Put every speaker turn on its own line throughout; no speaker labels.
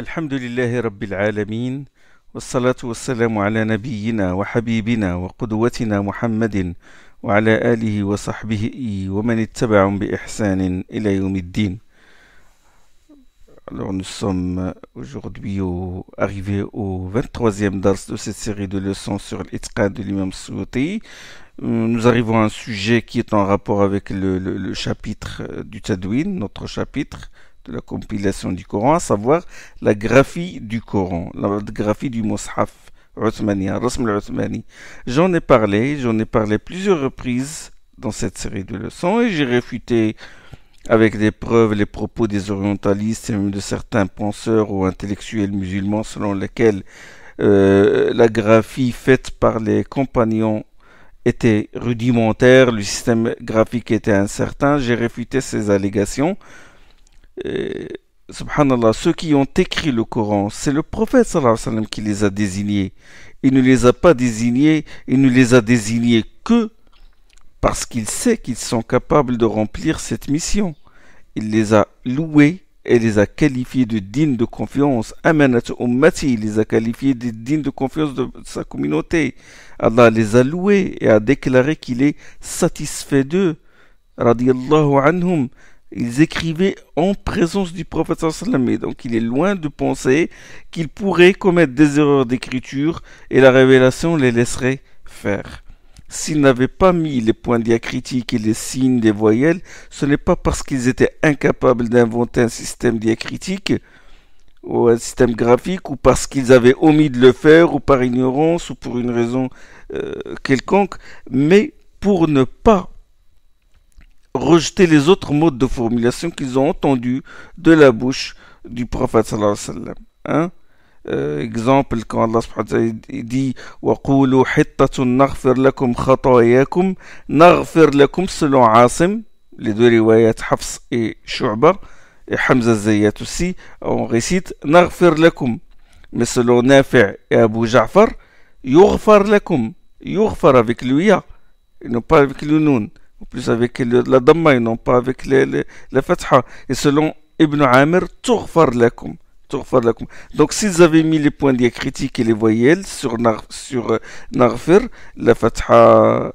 الحمد لله رب العالمين والصلاة والسلام على نبينا وحبيبنا وقدوتنا محمد وعلى آله وصحبه ومن اتبع بإحسان إلى يوم الدين Alors nous sommes aujourd'hui au, arrivés au 23e dars de cette série de leçons sur l'itqa de l'imam Souti. Nous arrivons à un sujet qui est en rapport avec le, le, le chapitre du Tadwin, notre chapitre, la compilation du Coran, à savoir la graphie du Coran, la graphie du Mus'haf Uthmani, J'en ai parlé, j'en ai parlé plusieurs reprises dans cette série de leçons et j'ai réfuté avec des preuves les propos des orientalistes et même de certains penseurs ou intellectuels musulmans selon lesquels euh, la graphie faite par les compagnons était rudimentaire, le système graphique était incertain. J'ai réfuté ces allégations subhanallah, ceux qui ont écrit le Coran, c'est le prophète sallallahu alayhi wa qui les a désignés. Il ne les a pas désignés, il ne les a désignés que parce qu'il sait qu'ils sont capables de remplir cette mission. Il les a loués et les a qualifiés de dignes de confiance. au Ummati, il les a qualifiés de dignes de confiance de sa communauté. Allah les a loués et a déclaré qu'il est satisfait d'eux. Radiallahu anhum. Ils écrivaient en présence du professeur Salamé, donc il est loin de penser qu'ils pourraient commettre des erreurs d'écriture et la révélation les laisserait faire. S'ils n'avaient pas mis les points diacritiques et les signes des voyelles, ce n'est pas parce qu'ils étaient incapables d'inventer un système diacritique ou un système graphique ou parce qu'ils avaient omis de le faire ou par ignorance ou pour une raison euh, quelconque, mais pour ne pas rejeter les autres modes de formulation qu'ils ont entendus de la bouche du prophète sallallahu alayhi wa sallam. Hein? Euh, exemple, quand Allah subhanahu wa dit وَقُولُوا حِطَّةٌ نَغْفِرْ لَكُمْ خَطَايَاكُمْ naghfir lakum selon Asim, les deux riwayats Hafs et Shu'ba, et Hamza Zayat aussi, on récite naghfir lakum mais selon Nafi' et Abu Ja'far yughfar lakum yughfar avec lui et non pas avec le nun en plus avec la Dhamma et non pas avec les, la Fatha. Et selon Ibn Amir, Tughfar lakum. Donc s'ils avaient mis les points diacritiques et les voyelles sur, sur euh, Narfir, la Fatha euh,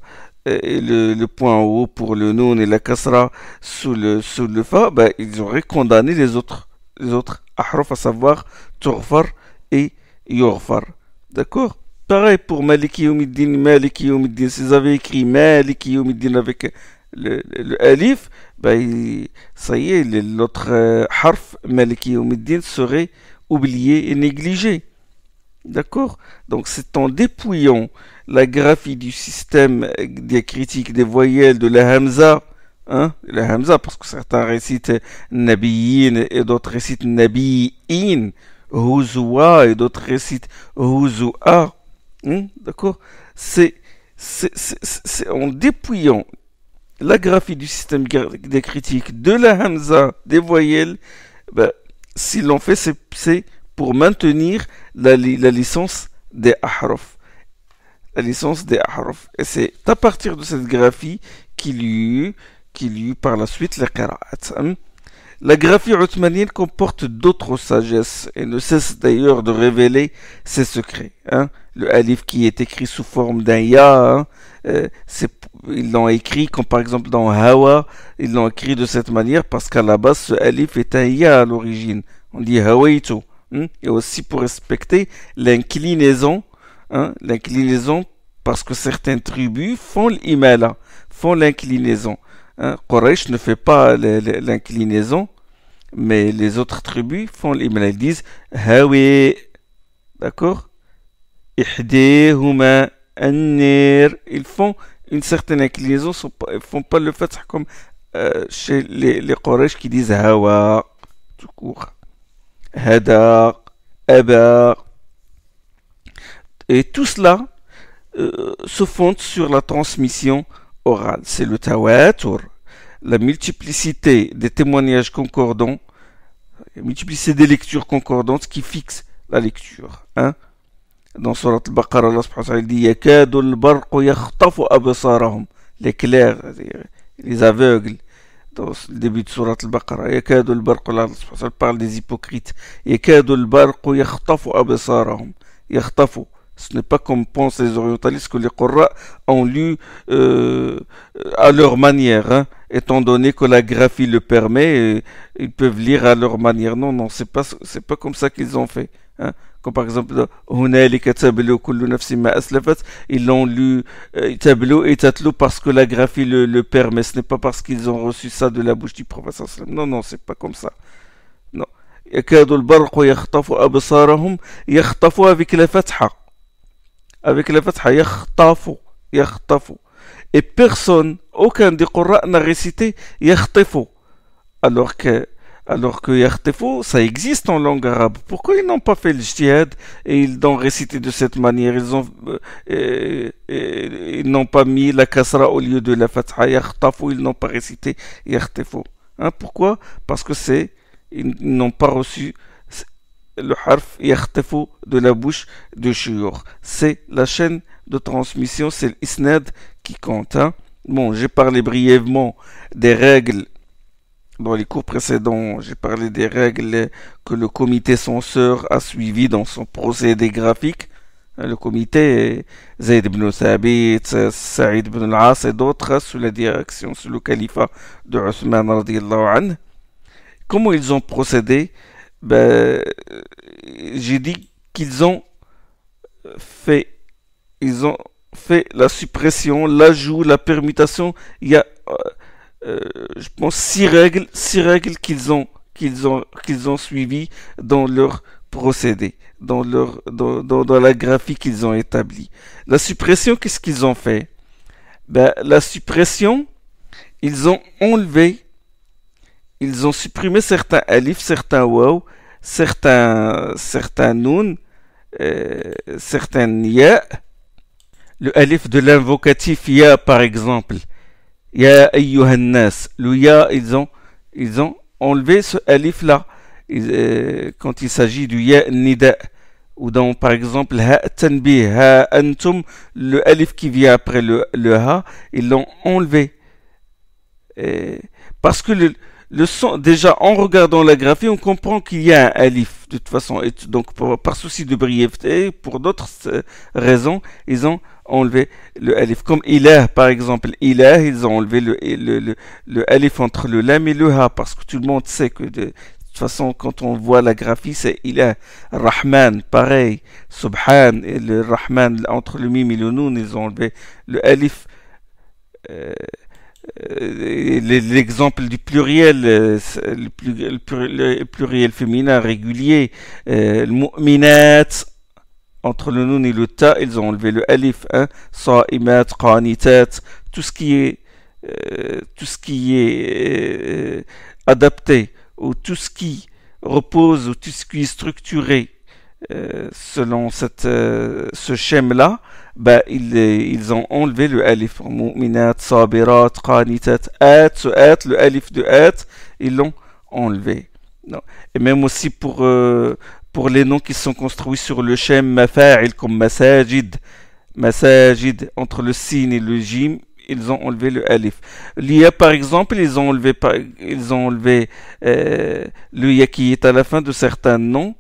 et le, point en haut pour le Noun et la Kasra sous le, sous Fa, ben, ils auraient condamné les autres, les autres ahraf, à savoir turfar et Yorfar. D'accord Pareil pour Maliki Yomidin, Maliki si S'ils avaient écrit Maliki avec le, Alif, ben, ça y est, l'autre euh, harf Maliki serait oublié et négligé. D'accord Donc c'est en dépouillant la graphie du système des critiques des voyelles de la Hamza, hein, la Hamza, parce que certains récitent Nabiyin et d'autres récitent Nabiyin, Huzwa et d'autres récitent Huzua. Hmm, d'accord C'est en dépouillant la graphie du système des critiques, de la hamza, des voyelles, ben, si l'on fait, c'est pour maintenir la, licence des ahraf. La licence des ahraf. Et c'est à partir de cette graphie qu'il y eut, qu'il y par la suite la qira'at. Hein. La graphie othmanienne comporte d'autres sagesses et ne cesse d'ailleurs de révéler ses secrets. Hein. Le alif qui est écrit sous forme d'un ya, hein, euh, ils l'ont écrit comme par exemple dans Hawa, ils l'ont écrit de cette manière parce qu'à la base ce alif est un ya à l'origine. On dit Hawaitu. Hein, et aussi pour respecter l'inclinaison, hein, l'inclinaison parce que certaines tribus font l'imala, font l'inclinaison. Hein. Quraish ne fait pas l'inclinaison, mais les autres tribus font l'hymne, ils disent Hawi. D'accord Ils font une certaine inclinaison, ils ne font pas le fait comme euh, chez les, les qui disent Hawa, tout court. Hada, Aba. Et tout cela euh, se fonde sur la transmission orale. C'est le tawatur la multiplicité des témoignages concordants, la multiplicité des lectures concordantes qui fixe la lecture. Hein? Dans Surat al-Baqarah, Allah subhanahu wa ta'ala dit Yakadu al-barqu yakhtafu absarahum. L'éclair, les aveugles. Dans le début de Surat al-Baqarah, Yakadu al-barqu, Allah subhanahu wa ta'ala parle des hypocrites. Yakadu al-barqu yakhtafu abasarahum »« Yakhtafu. Ce n'est pas comme pensent les orientalistes que les Quran ont lu euh, à leur manière, hein. étant donné que la graphie le permet, euh, ils peuvent lire à leur manière. Non, non, c'est pas c'est pas comme ça qu'ils ont fait. Hein. Comme par exemple, ils l'ont lu euh, tableau et parce que la graphie le, le permet. Ce n'est pas parce qu'ils ont reçu ça de la bouche du prophète. Non, non, c'est pas comme ça. Non avec la fatha, yakhtafu, Et personne, aucun des Qur'an n'a récité Alors que, alors que ça existe en langue arabe. Pourquoi ils n'ont pas fait le jihad et ils l'ont récité de cette manière Ils ont, euh, euh, euh, ils n'ont pas mis la kasra au lieu de la fatha, yakhtafu, ils n'ont pas récité yakhtafu. Hein, pourquoi Parce que c'est, ils n'ont pas reçu le harf de la bouche de Shiur. C'est la chaîne de transmission, c'est l'isnad qui compte. Hein. Bon, j'ai parlé brièvement des règles dans les cours précédents, j'ai parlé des règles que le comité censeur a suivies dans son procédé graphique. Hein, le comité Zaid ibn Thabit, Saïd ibn al-As et d'autres hein, sous la direction, sous le califat de Othman radiallahu anhu. Comment ils ont procédé ben, euh, j'ai dit qu'ils ont fait, ils ont fait la suppression, l'ajout, la permutation. Il y a, euh, euh, je pense, six règles, six règles qu'ils ont, qu'ils ont, qu'ils ont suivies dans leur procédé, dans leur, dans, dans, la graphie qu'ils ont établie. La suppression, qu'est-ce qu'ils ont fait ben, la suppression, ils ont enlevé ils ont supprimé certains alif, certains waw, certains, certains nun, euh, certains ya. Le alif de l'invocatif ya, par exemple. Ya ayyuhannas. Le ya, ils ont, ils ont enlevé ce alif-là. Euh, quand il s'agit du ya nida ou dans par exemple ha tanbih ha antum le alif qui vient après le, ha ils l'ont enlevé parce que le, le son, déjà en regardant la graphie, on comprend qu'il y a un alif de toute façon. Et donc pour, par souci de brièveté, pour d'autres euh, raisons, ils ont enlevé le alif. Comme ilah par exemple, ilah, ils ont enlevé le, le, le, alif entre le lam et le ha parce que tout le monde sait que de, toute façon, quand on voit la graphie, c'est Ilah, Rahman, pareil, Subhan, et le Rahman, entre le mim et le noun, ils ont enlevé le alif. Euh, euh, l'exemple du pluriel, euh, le pluriel féminin régulier, euh, le mu'minat, entre le nun et le ta, ils ont enlevé le alif, hein, sa'imat, qanitat, tout ce qui est, tout ce qui est adapté, ou tout ce qui repose, ou tout ce qui est structuré euh, selon cette, euh, ce schéma là bah, ben, ils, ils ont enlevé le alif. Mouminat, sabirat, qanitat, at, at, le alif de at, ils l'ont enlevé. Non. Et même aussi pour, euh, pour les noms qui sont construits sur le schème mafa'il comme masajid, masajid, entre le sin et le jim, ils ont enlevé le alif. L'IA par exemple, ils ont enlevé, ils ont enlevé le ya qui est à la fin de certains noms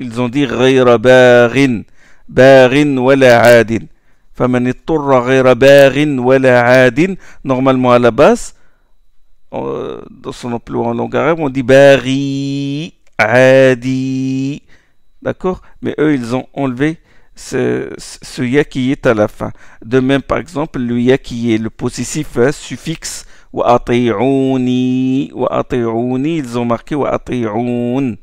ils ont dit غير باغ باغ ولا عاد فمن اضطر غير باغ ولا normalement à la base euh, dans son emploi en langue arabe on dit bari adi d'accord mais eux ils ont enlevé ce, ce ya qui est à la fin de même par exemple le ya qui est le possessif hein, suffixe Wa ati'ouni. Wa ati'ouni. Ils ont marqué wa ati'oun.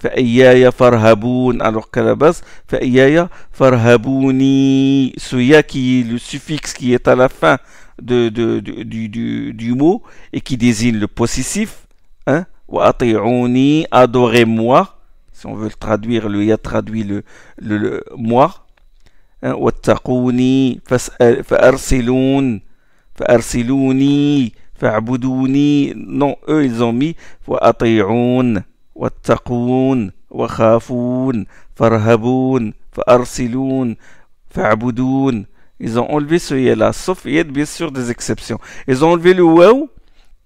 فإياي farhaboun alors qu'à la base فإياي farhabouni ce ya qui est le suffixe qui est à la fin du, mot et qui désigne le possessif hein وأطيعوني adorez-moi si on veut le traduire le ya traduit le, moi. le moi hein, واتقوني euh, فأرسلون فأرسلوني فاعبدوني non eux ils ont mis وأطيعون واتقون وخافون فارهبون فأرسلون فاعبدون ils ont enlevé ce yé là sauf y a bien sûr des exceptions ils ont enlevé le waou.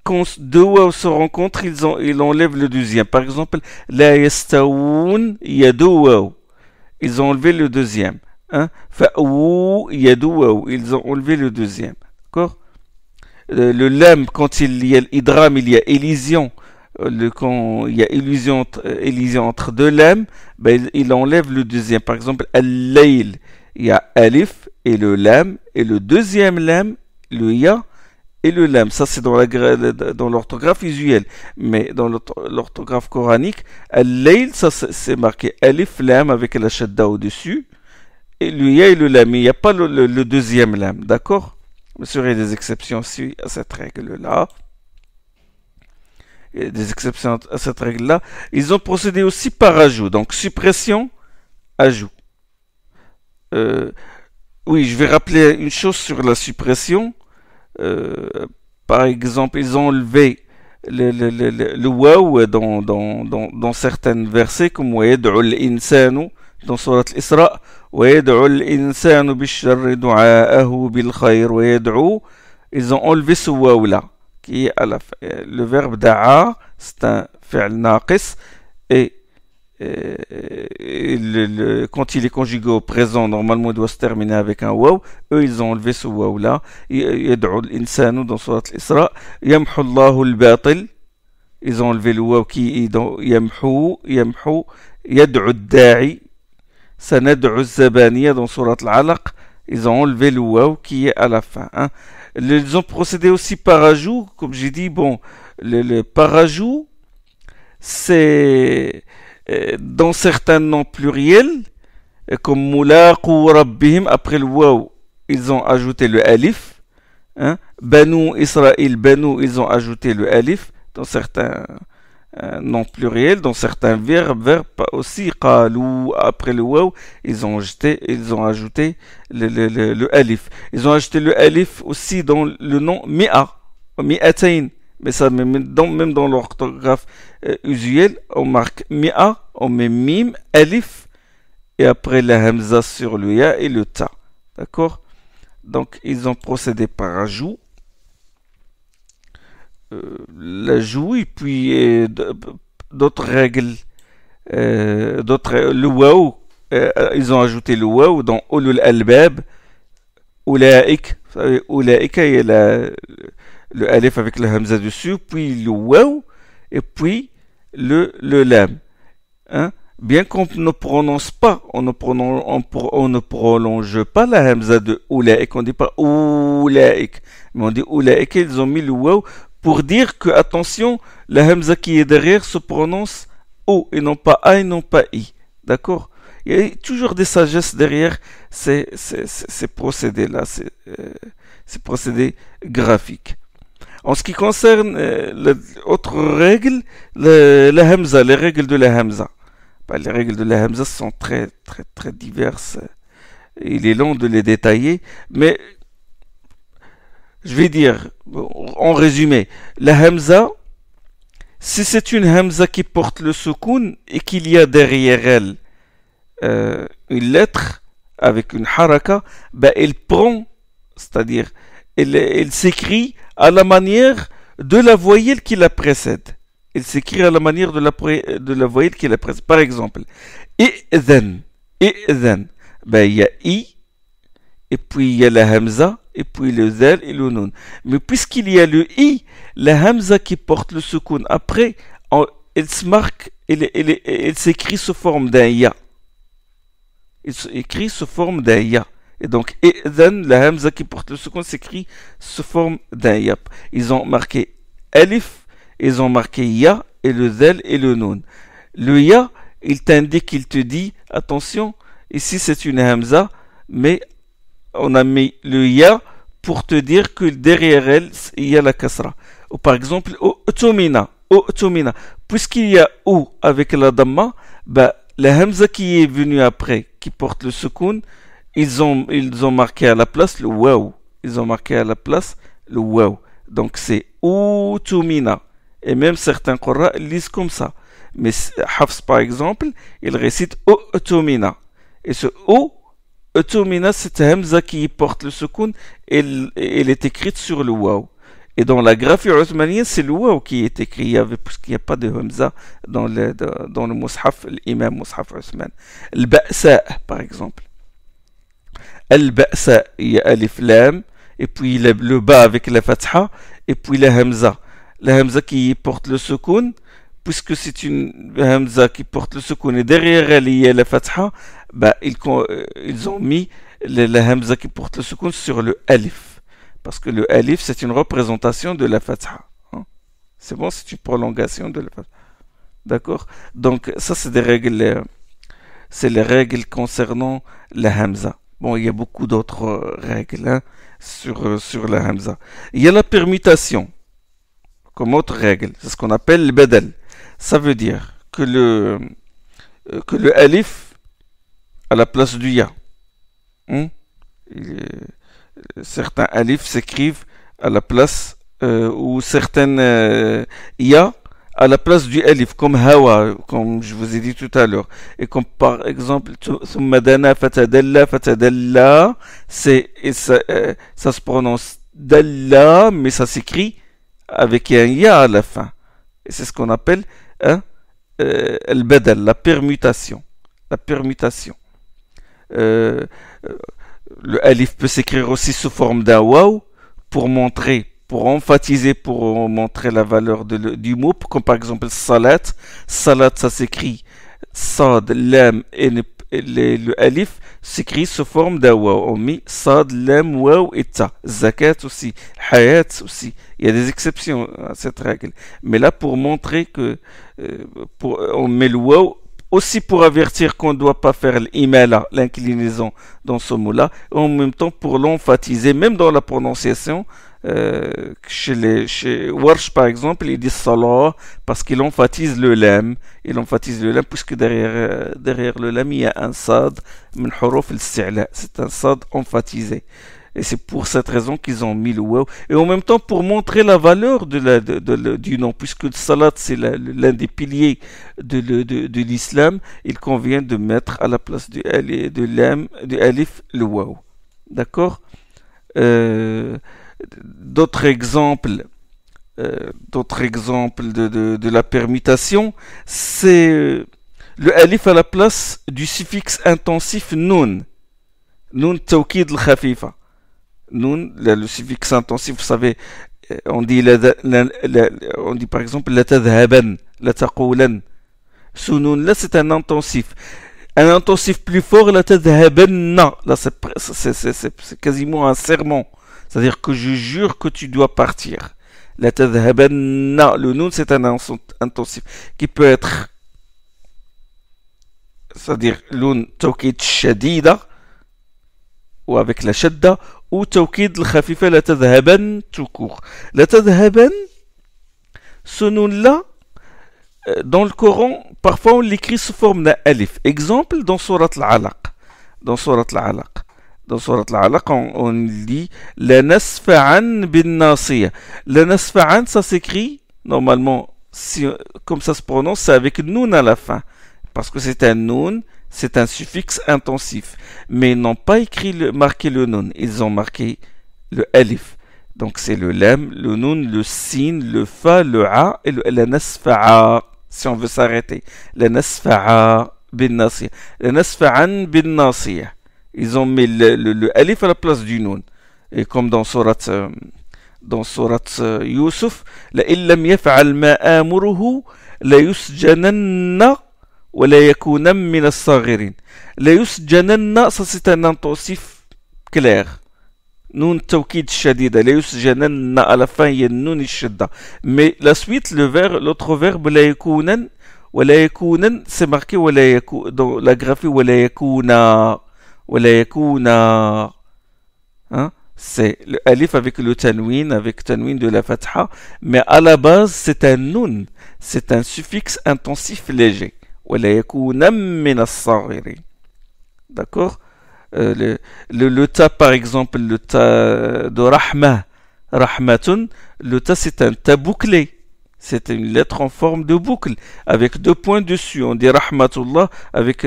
quand deux waou se rencontrent ils enlèvent le deuxième par exemple la yestaoun, il y a deux ils ont enlevé le deuxième hein fa'ou il y a deux ils ont enlevé le deuxième d'accord euh, le, lemme quand il y a l'hydrame, il y a l'élision euh, Le, quand il y a illusion entre, euh, entre deux lemmes, ben, il, enlève le deuxième. Par exemple, al-layl, il y a alif et le lem, et le deuxième lem, le ya et le lem. Ça, c'est dans, la, dans l'orthographe usuelle. Mais dans l'orthographe coranique, al-layl, ça, c'est marqué alif, lem avec la shadda au-dessus, et le ya et le lem. Il n'y a pas le, deuxième lem, d'accord Bien il y a des exceptions aussi à cette règle-là. Il y des exceptions à cette règle-là. Ils ont procédé aussi par ajout. Donc, suppression, ajout. Euh, oui, je vais rappeler une chose sur la suppression. Euh, par exemple, ils ont enlevé le, le, dans, dans, dans, certains versets, comme vous voyez, dans surat al-Isra, ويدعو الإنسان بالشر دعاءه بالخير ويدعو ils ont enlevé ce waw là qui est à la le verbe da'a c'est un fi'l naqis et le, le, quand il est conjugué au présent, normalement il doit se terminer avec un waw. Eux, ils ont enlevé ce waw là. يدعو الانسان dans sourate al-Isra. Yamhu Allahu al-batil. Ils ont enlevé le waw qui est dans Yamhu. Yamhu. Yad'u al dans Surat al-Alaq, ils ont enlevé le waw qui est à la fin. Hein. Ils ont procédé aussi par ajout, comme j'ai dit, bon, le, parajou, par ajout, c'est euh, dans certains noms pluriels, euh, comme Moulaq ou Rabbihim, après le waw, ils ont ajouté le alif. Hein. Banu Israël, Banu, ils ont ajouté le alif dans certains euh, non pluriel dans certains verbes, verbes aussi qalou après le waw, ils ont ajouté ils ont ajouté le, le, alif. Ils ont ajouté le alif aussi dans le nom mi'a, mi'atain. Mais ça même dans, même dans l'orthographe euh, usuelle, on marque mi'a, on met mim, alif et après la hamza sur le ya et le ta. D'accord Donc ils ont procédé par ajout euh, la joue et puis euh, d'autres règles. Euh, d'autres, le wow, ils ont ajouté le wow dans Ulul Albab, Oulaik, Oulaik et la, le alif avec le Hamza dessus, puis le wow et puis le, le Lam. Hein. bien qu'on ne prononce pas, on ne, prononce, on, ne prolonge pas la hamza de oulaik, on dit pas oulaik, mais on dit oulaik, ils ont mis le wow pour dire que, attention, la hamza qui est derrière se prononce O et non pas A et non pas I. D'accord Il y a toujours des sagesses derrière ces, ces, ces procédés-là, euh, ces, procédés graphiques. En ce qui concerne euh, l'autre règle, la hamza, les règles de la hamza. Bah, les règles de la hamza sont très, très, très diverses. Il est long de les détailler, mais je vais dire, en résumé, la hamza, si c'est une hamza qui porte le sukun et qu'il y a derrière elle euh, une lettre avec une haraka, ben elle prend, c'est-à-dire, elle, s'écrit à la manière de la voyelle qui la précède. Elle s'écrit à la manière de la, voyelle qui la précède. Par exemple, ben il y a i, et puis il y a la hamza, et puis le zel et le nun. Mais puisqu'il y a le i, la hamza qui porte le sukun après, elle se marque, elle, elle, s'écrit sous forme d'un ya. Elle s'écrit sous forme d'un ya. Et donc, Eden, la hamza qui porte le second s'écrit sous forme d'un ya. Ils ont marqué alif, ils ont marqué ya, et le zel et le nun. Le ya, il t'indique, il te dit, attention, ici c'est une hamza, mais on a mis le ya pour te dire que derrière elle, il y a la kasra. Ou par exemple, utumina, Tomina. Puisqu'il y a ou avec la damma, bah, la hamza qui est venu après, qui porte le sukun, ils ont, ils ont marqué à la place le wow. Ils ont marqué à la place le waw ». Donc c'est Tomina. Et même certains Qur'an lisent comme ça. Mais Hafs, par exemple, il récite Tomina. Et ce ou Utumina, c'est Hamza qui porte le soukoun et elle est écrite sur le waw. Et dans la graphie othmanienne, c'est le waw qui est écrit, il y parce qu'il n'y a pas de Hamza dans le, dans le mushaf, l'imam mushaf Othman. al par exemple. Al-Ba'sa, il y a Alif Lam, et puis le, bas avec la Fatha, et puis la Hamza. La Hamza qui porte le soukoun, puisque c'est une hamza qui porte le secoun et derrière elle il y a la fatha, bah, euh, ils, ont mis la, hamza qui porte le secoun sur le alif. Parce que le alif, c'est une représentation de la fatha. Hein. C'est bon, c'est une prolongation de la fatha. D'accord Donc, ça, c'est des règles. Euh, c'est les règles concernant la hamza. Bon, il y a beaucoup d'autres euh, règles hein, sur, sur la hamza. Il y a la permutation comme autre règle. C'est ce qu'on appelle le bedel ça veut dire que le, euh, que le alif à la place du ya. Hein, euh, certains alifs s'écrivent à la place euh, ou certaines ya à la place du alif comme hawa comme je vous ai dit tout à l'heure et comme par exemple c'est ça, ça se prononce dalla mais ça s'écrit avec un ya à la fin et c'est ce qu'on appelle hein, euh, la permutation. La permutation. Euh, euh, le alif peut s'écrire aussi sous forme d'un pour montrer, pour emphatiser, pour montrer la valeur du mot, comme par exemple salat. Salat, ça s'écrit sad, lam et ne le alif s'écrit sous forme d'un waw. On met sad, lem, waw et ta. Zakat aussi, hayat aussi. Il y a des exceptions à cette règle. Mais là, pour montrer que euh, pour, euh, on met le waw aussi pour avertir qu'on ne doit pas faire l'imala, l'inclinaison dans ce mot-là, et en même temps pour l'emphatiser, même dans la prononciation, euh, chez, les, chez Warsh, par exemple, il dit Salah parce qu'il emphatise le lem. Il emphatise le lem puisque derrière, euh, derrière le lem, il y a un sad, c'est un sad emphatisé. Et c'est pour cette raison qu'ils ont mis le waouh. Et en même temps, pour montrer la valeur de la, du nom, puisque le salat, c'est l'un des piliers de, l'islam, il convient de mettre à la place du, de, de alif le waouh. D'accord euh, D'autres exemples, euh, d'autres exemples de, de, la permutation, c'est euh, le alif à la place du suffixe intensif nun. Nun tawkid al-khafifa. Nun, le suffixe intensif, vous savez, euh, on dit, on dit par exemple la tadhaban, la taqoulan. Sunun, là c'est un intensif. Un intensif plus fort, la na ». Là c'est quasiment un serment. C'est-à-dire que je jure que tu dois partir. La Le nun, c'est un intensif qui peut être. C'est-à-dire l'un tawkid shadida ou avec la shadda ou tawkid al la tadhaban tout court. La tadhaban, ce nun-là, euh, dans le Coran, parfois on l'écrit sous forme d'un alif. Exemple dans Surat al Dans Surat al-Alaq dans Surat Al-Alaq, on, lit La bin nasiya. La nasfa'an, ça s'écrit normalement, comme ça se prononce, c'est avec nun » à la fin. Parce que c'est un nun », c'est un suffixe intensif. Mais ils n'ont pas écrit le, marqué le nun », ils ont marqué le alif. Donc c'est le lam, le nun », le sin, le fa, le a et le, la nasfa'a. Si on veut s'arrêter. La nasfa'a bin nasiya. La nasfa'an bin nasiya. ils ont mis le, le, le, alif à la place du nun. Et comme dans surat, euh, dans surat euh, Yusuf, la illam yaf'al ma amuruhu la yusjananna wa la yakunam min as-saghirin. La yusjananna, ça c'est un intensif clair. Nun tawkid shadida, la yusjananna, à la fin il y a nun shadda. Mais la suite, le verbe, l'autre verbe, la yakunan, ولا يكونن سي ماركي ولا يكون لا غرافي ولا يكون ولا hein, c'est l'alif avec le tanwin, avec tanwin de la fatha, mais à la base c'est un nun, c'est un suffixe intensif léger. D'accord euh, le, le, le, ta par exemple, le ta de rahma, rahmatun, le ta c'est un ta bouclé. C'est une lettre en forme de boucle, avec deux points dessus. On dit rahmatullah, avec,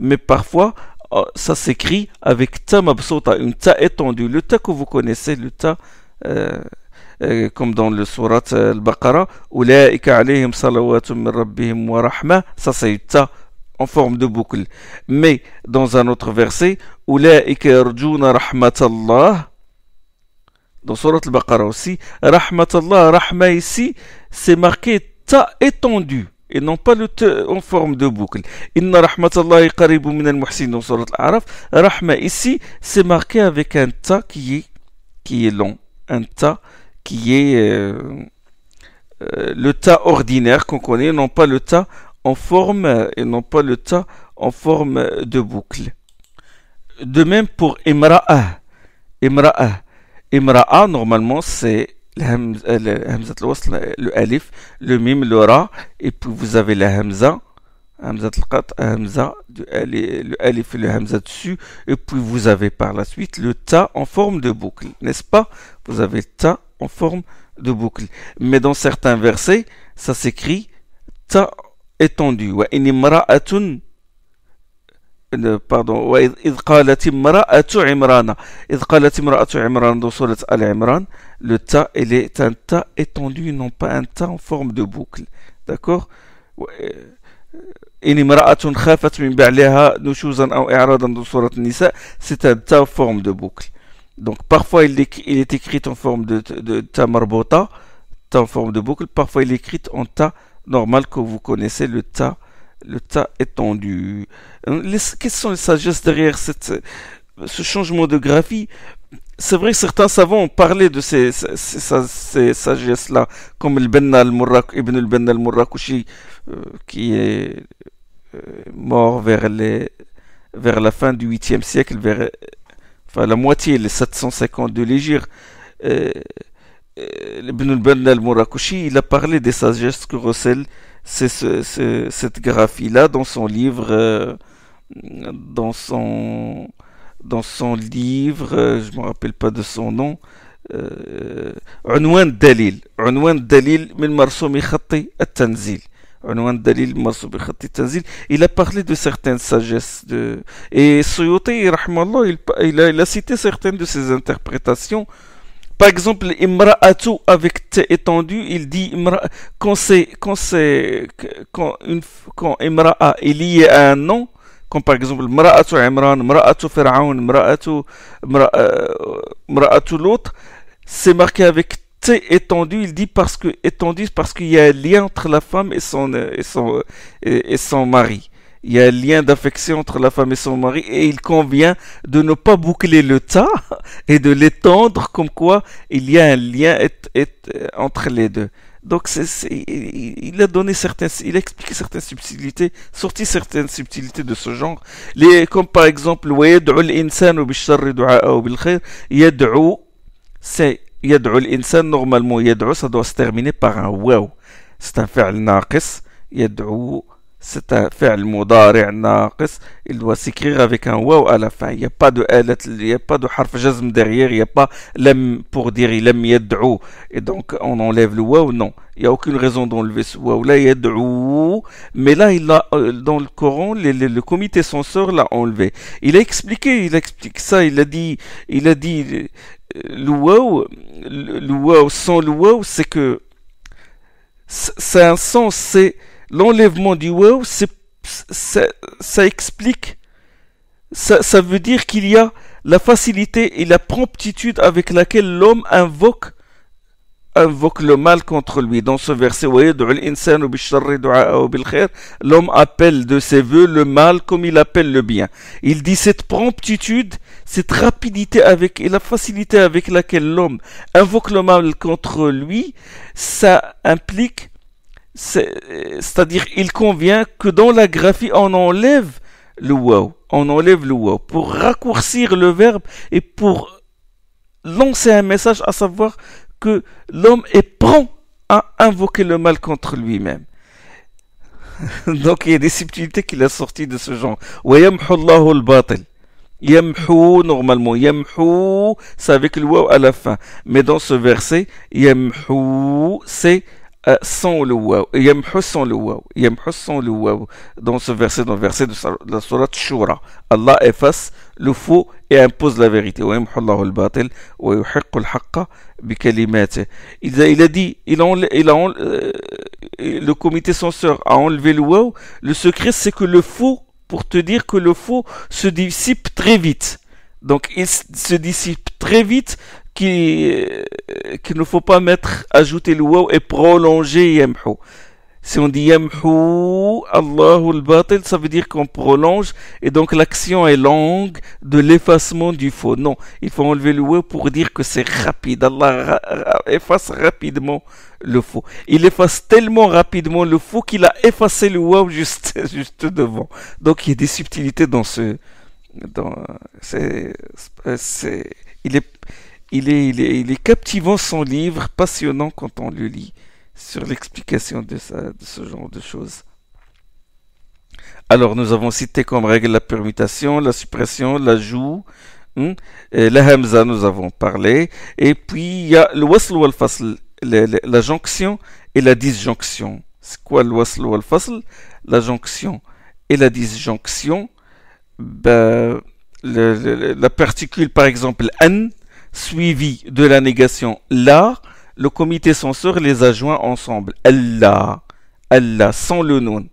mais parfois ah, ça s'écrit avec ta mabsota, une ta étendue. Le ta que vous connaissez, le ta, euh, euh, comme dans le surat euh, al-Baqarah, alayhim rabbihim wa rahma, ça c'est une ta en forme de boucle. Mais dans un autre verset, dans yarjuna rahmatallah, dans surat al-Baqarah aussi, rahmatallah, rahma ici, c'est marqué ta étendue et non pas le ta en forme de boucle. Inna rahmatallahi min al dans surat al-Araf. Rahma ici, c'est marqué avec un ta qui est, long. Un ta qui est euh, euh, le ta ordinaire qu'on connaît, non pas le ta en forme, et non pas le ta en forme de boucle. De même pour imra'a. Imra'a. Imra'a, normalement, c'est Hamza le alif, le mim, le ra, et puis vous avez la hamza, hamza hamza, le alif et le hamza dessus, et puis vous avez par la suite le ta en forme de boucle, n'est-ce pas Vous avez ta en forme de boucle. Mais dans certains versets, ça s'écrit ta étendu. Wa in imra'atun le ta il est un ta étendu non pas un ta en forme de boucle d'accord c'est un ta en forme de boucle donc parfois il est, écrit en forme de, ta marbota ta en forme de boucle parfois il est écrit en ta normal que vous connaissez le ta le tas étendu. Euh, quelles sont les sagesses derrière cette, ce changement de graphie c'est vrai certains savants ont parlé de ces, ces, ces, sagesses-là, comme ben Ibn al-Benna al-Murrakushi, euh, qui est euh, mort vers, les, vers la fin du 8e siècle, vers enfin, la moitié, les 750 de l'Égypte. Euh, Ibn al ban al-Murakushi, il a parlé des sagesses que recèle ce, cette graphie-là dans son livre, euh, dans son, dans son livre, euh, je ne me rappelle pas de son nom, Unwan Dalil, Unwan Dalil min marsoumi khatti at-tanzil. Dalil khatti tanzil. Il a parlé de certaines sagesses de, et Suyuti, il, il a cité certaines de ses interprétations par exemple, imra'atu avec t étendu, il dit imra, quand c'est quand c'est quand une quand imra'a est lié à un nom, comme par exemple imra'atu Imran, imra'atu Fir'aun, imra'atu euh, imra'atu l'autre, c'est marqué avec t étendu, il dit parce que étendu parce qu'il y a un lien entre la femme et son et son et son mari il y a un lien d'affection entre la femme et son mari et il convient de ne pas boucler le tas et de l'étendre comme quoi il y a un lien euh, entre les deux. Donc il a donné certains, il a expliqué certaines subtilités, sorti certaines subtilités de ce genre. Les, comme par exemple, c'est Yad'u l'insan » normalement « yadu ça doit se terminer par un wow, c'est un فعل ناقص yadu c'est un le مضارع ناقص il doit s'écrire avec un waw à la fin il n'y a pas de il n'y a pas de harf jazm derrière il n'y a pas lam pour dire à يدعو et donc on enlève le ou non il n'y a aucune raison d'enlever ce واو là يدعو mais là il a, euh, dans le Coran le, comité censeur l'a enlevé il a expliqué il explique ça il a dit il a dit euh, le waw le, waw sans le waw c'est que c'est un sens c'est l'enlèvement du waw, ça, explique, ça, veut dire qu'il y a la facilité et la promptitude avec laquelle l'homme invoque invoque le mal contre lui. Dans ce verset, l'homme appelle de ses voeux le mal comme il appelle le bien. Il dit cette promptitude, cette rapidité avec et la facilité avec laquelle l'homme invoque le mal contre lui, ça implique c'est-à-dire, il convient que dans la graphie, on enlève le wow. On enlève le wow pour raccourcir le verbe et pour lancer un message à savoir que l'homme est prompt à invoquer le mal contre lui-même. Donc il y a des subtilités qu'il a sorties de ce genre. Yamhou, normalement, c'est avec le wow à la fin. Mais dans ce verset, Yamhou, c'est euh, sans le waw, yamhu sans le waw, yamhu sans le waw, dans ce verset, dans le verset de la sourate Shura. Allah efface le faux et impose la vérité. Il a, il a dit, il a enlevé, il a enlevé, euh, le comité censeur a enlevé le waw. Le secret, c'est que le faux, pour te dire que le faux se dissipe très vite. Donc il se dissipe très vite qu'il ne faut pas mettre, ajouter le waw et prolonger yamhu. Si on dit yamhu, Allahu al-batil, ça veut dire qu'on prolonge et donc l'action est longue de l'effacement du faux. Non, il faut enlever le waw pour dire que c'est rapide. Allah efface rapidement le faux. Il efface tellement rapidement le faux qu'il a effacé le waw juste, juste devant. Donc il y a des subtilités dans ce, dans, c'est, il est, il est, il, est, captivant son livre, passionnant quand on le lit, sur l'explication de, ce genre de choses. Alors, nous avons cité comme règle la permutation, la suppression, l'ajout, hein, la hamza, nous avons parlé, et puis il y a le wasl wal fasl, la, jonction et la disjonction. C'est quoi le wasl wal fasl La jonction et la disjonction, ben, la particule, par exemple, an, suivi de la négation là, le comité censeur les a joints ensemble. Allah, Allah, sans le non.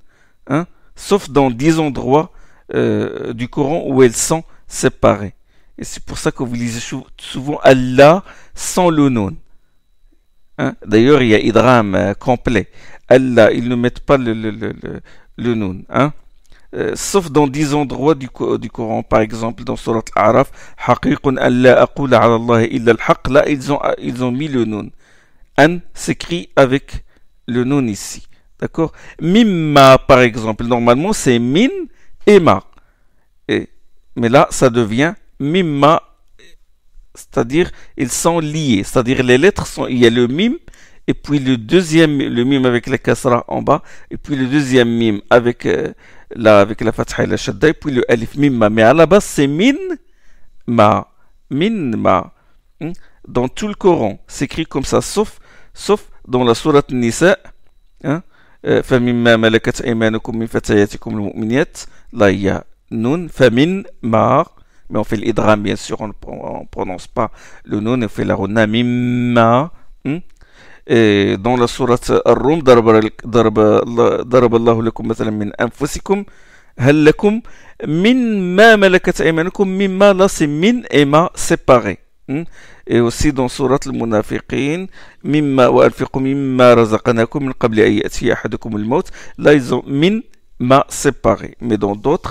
Hein? Sauf dans dix endroits euh, du Coran où elles sont séparées. Et c'est pour ça que vous lisez souvent Allah sans le non. Hein. D'ailleurs, il y a Idram euh, complet. Allah, ils ne mettent pas le, le, le, Hein? Euh, sauf dans dix endroits du, du, Coran, par exemple dans Surat Araf, là ils ont, ah, ils ont mis le nun. An s'écrit avec le nun ici. D'accord Mimma, par exemple, normalement c'est min et ma. Et, mais là, ça devient mimma, c'est-à-dire ils sont liés, c'est-à-dire les lettres sont, il y a le mim et puis le deuxième, le mime avec la kasra en bas, et puis le deuxième mime avec euh, là, avec la fatha et la shadda, puis le alif mimma. Mais à la base, c'est min ma. Min ma. Hmm? Dans tout le Coran, c'est écrit comme ça, sauf, sauf dans la sourate Nisa. Hein? Euh, malakat ملكت min fatayatikum فتياتكم la ya nun fa min ma mais on fait l'idram bien sûr on ne prononce pas le nun on fait la runa mimma hmm? دون سورة إيه، الروم ضرب ضرب الله ضرب الله لكم مثلا من أنفسكم هل لكم من ما ملكت أيمانكم مما لص من إما سيباغي وسي دون سورة المنافقين مما وأنفقوا مما رزقناكم من قبل أن يأتي أحدكم الموت لا من ما سيباغي مي دون دوتر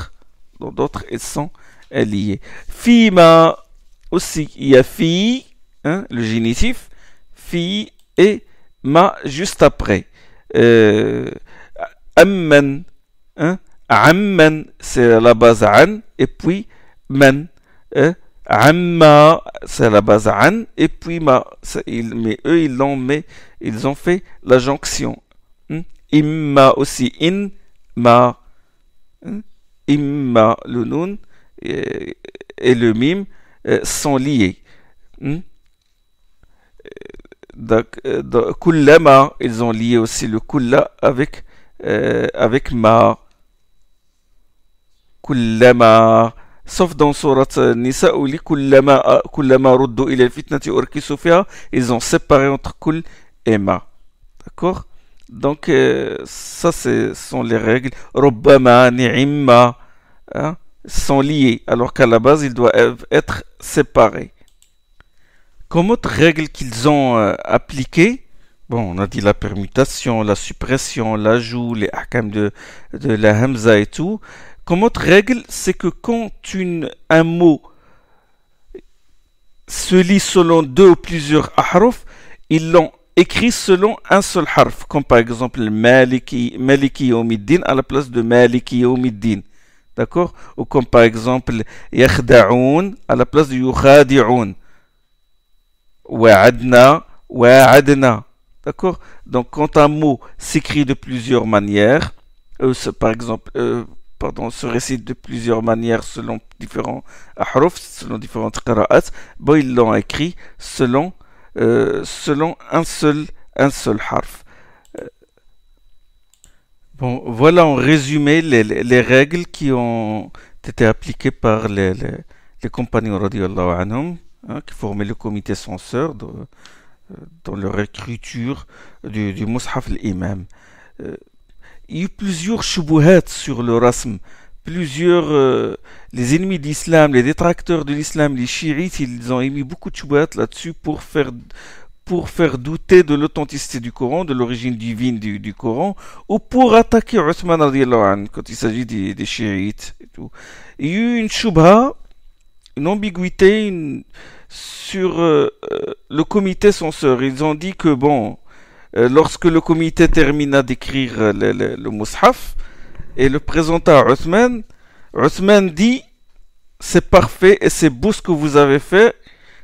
دون دوتر إسون أليي فيما أوسي يا في الجينيتيف في ma juste après. Euh, amen hein, amen c'est la base et puis men euh, amma, c'est la base et puis ma. Il, mais eux, ils l'ont mais ils ont fait la jonction. Hmm? imma aussi, in, ma. Hein? imma, le nun euh, et, le mime sont liés. Hmm? Donc, euh, kullama, ils ont lié aussi le kulla avec, euh, avec ma. Kullama. Sauf dans Surat Nisa où li kullama, euh, kullama ruddu ila fitnati urkisu fiha, ils ont séparé entre kul et ma. D'accord Donc, euh, ça, ce sont les règles. Robama ni'imma, hein, sont liés, alors qu'à la base, ils doivent être séparés. Comme autre règle qu'ils ont euh, appliquée, bon, on a dit la permutation, la suppression, l'ajout, les hakam de, de, la hamza et tout. Comme autre règle, c'est que quand une, un mot se lit selon deux ou plusieurs ahruf, ils l'ont écrit selon un seul harf, comme par exemple Maliki, Maliki à la place de Maliki omiddin D'accord Ou comme par exemple Yakhda'oun à la place de Yukhadi'oun wa'adna, Adna, D'accord Donc quand un mot s'écrit de plusieurs manières, euh, par exemple, euh, pardon, se récite de plusieurs manières selon différents ahruf, selon différentes qira'at, bon, ils l'ont écrit selon, euh, selon un seul, un seul harf. Bon, voilà en résumé les, règles qui ont été appliquées par les, les, compagnons radiallahu anhum. Hein, qui formait le comité censeur euh, dans leur écriture du, du Mus'haf euh, il y a eu plusieurs choubouhats sur le rasm. Plusieurs, euh, les ennemis de l'islam, les détracteurs de l'islam, les chiites, ils ont émis beaucoup de choubouhats là-dessus pour faire, pour faire douter de l'authenticité du Coran, de l'origine divine du, Coran, ou pour attaquer anhu quand il s'agit des, des chiites. Il y a eu une choubha une ambiguïté sur euh, euh, le comité censeur. Ils ont dit que, bon, euh, lorsque le comité termina d'écrire le, le, et le présenta à Othman, Othman dit c'est parfait et c'est beau ce que vous avez fait,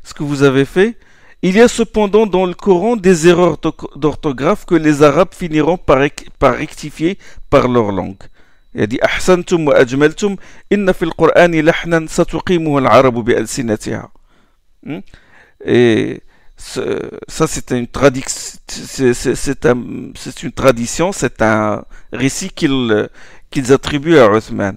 ce que vous avez fait. Il y a cependant dans le Coran des erreurs d'orthographe que les Arabes finiront par, par rectifier par leur langue. Hmm? Et ça, c'est une, c'est une tradition, c'est un récit qu'ils qu'ils attribuent à Uthman.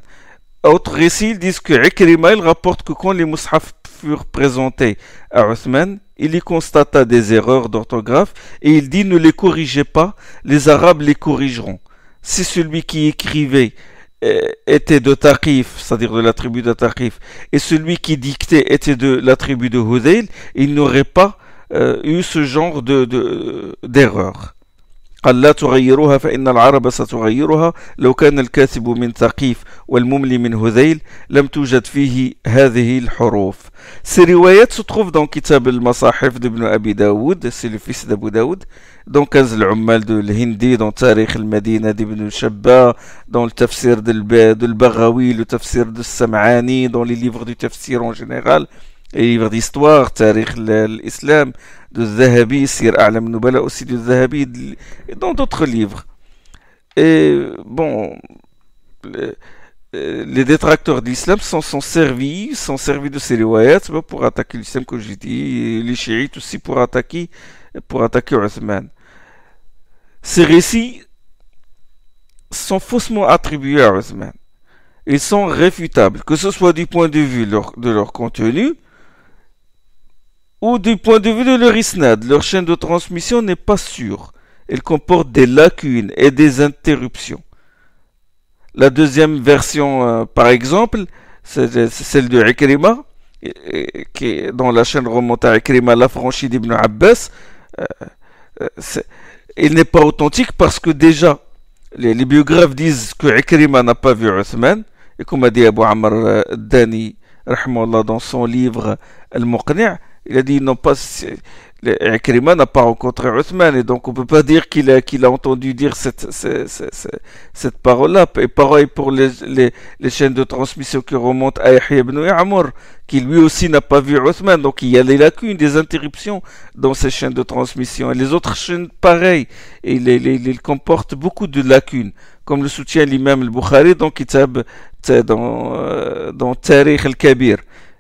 Autre récit, ils disent que Ikrima, il rapporte que quand les mushaf furent présentés à Uthman, il y constata des erreurs d'orthographe et il dit ne les corrigez pas, les Arabes les corrigeront si celui qui écrivait euh, était de Taqif, c'est-à-dire de la tribu de Tarif, et celui qui dictait était de la tribu de Hudayl, il n'aurait pas euh, eu ce genre d'erreur. De, d'erreur. قال لا تغيروها فإن العرب ستغيرها لو كان الكاتب من ثقيف والمملي من هذيل لم توجد فيه هذه الحروف سي روايات ستخوف دون كتاب المصاحف ابن أبي داود سي لفيس دابو داود دون كنز العمال دو الهندي دون تاريخ المدينة دي ابن شبا دون التفسير دو البغاويل وتفسير تفسير السمعاني دون لي ليفغ دو تفسير اون جينيرال livres d'histoire, Tariq l'islam de Zahabi, Sir A'lam Nubala aussi de Zahabi, et dans d'autres livres. Et bon, euh, les détracteurs de l'islam sont, servis, sont servis de ces riwayats bah, pour attaquer l'islam, comme j'ai dit, et les chiites aussi pour attaquer, pour attaquer Uthman. Ces récits sont faussement attribués à Uthman. Ils sont réfutables, que ce soit du point de vue de leur contenu, ou du point de vue de leur ISNAD, leur chaîne de transmission n'est pas sûre. Elle comporte des lacunes et des interruptions. La deuxième version, euh, par exemple, c'est celle de Ikrima, qui dans la chaîne remonte à Ikrima, la franchise d'Ibn Abbas. Elle euh, euh, il n'est pas authentique parce que déjà, les, biographes disent que Ikrima n'a pas vu Othman, Et comme a dit Abu Amr Dani, dans son livre Al-Muqni', il a dit non pas Ikrima n'a pas rencontré Othman et donc on peut pas dire qu'il a, qu'il a entendu dire cette, cette, cette parole-là. Et pareil pour les, les, les, chaînes de transmission qui remontent à Yahya ibn Amr, qui lui aussi n'a pas vu Othman. Donc il y a des lacunes, des interruptions dans ces chaînes de transmission. Et les autres chaînes, pareil, et les, les, comportent beaucoup de lacunes, comme le soutient l'imam al-Bukhari dans Kitab, dans, euh, dans Tariq al-Kabir.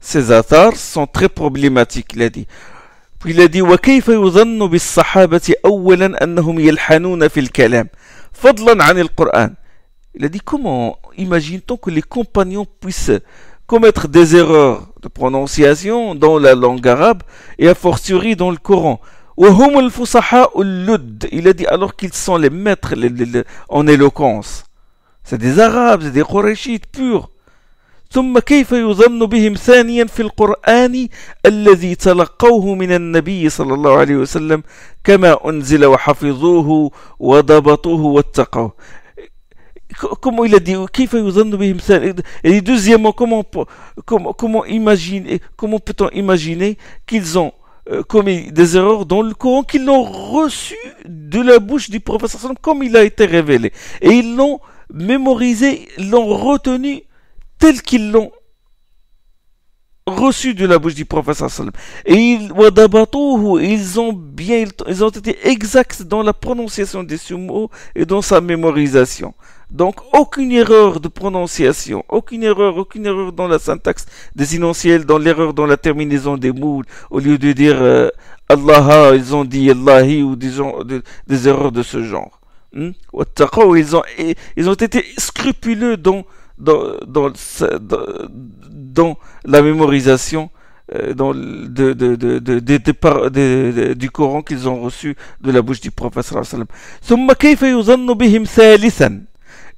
ces athars sont très problématiques, il a dit. Puis il a dit Il a dit comment imagine-t-on que les compagnons puissent commettre des erreurs de prononciation dans la langue arabe et a fortiori dans le Coran Il a dit alors qu'ils sont les maîtres en éloquence. C'est des Arabes, c'est des Qurayshites purs. ثم كيف يظن بهم ثانيا في القران الذي تلقوه من النبي صلى الله عليه وسلم كما انزل وحفظوه وضبطوه واتقوه كما الى دي كيف يظن بهم ثانيا اي دوزيام كومون كومون ايماجين كومون بوتون ايماجيني كيلز اون كومي دي زيرور دون القران كيلز اون ريسو دو لا بوش دي بروفيسور صلى الله عليه وسلم كوم الى ايتي ريفيلي اي لون ميموريزي لون روتوني tel qu'ils l'ont reçu de la bouche du prophète sallam. Et ils, ils ont bien, ils ont été exacts dans la prononciation de ce mot et dans sa mémorisation. Donc, aucune erreur de prononciation, aucune erreur, aucune erreur dans la syntaxe des énonciels, dans l'erreur dans la terminaison des mots. Au lieu de dire euh, ils ont dit Allahi ou des, erreurs de ce genre. Hmm? Ils, ont, ils ont été scrupuleux dans dans, dans, dans la mémorisation euh, dans, de, de, de, du Coran qu'ils ont reçu de la bouche du prophète ثم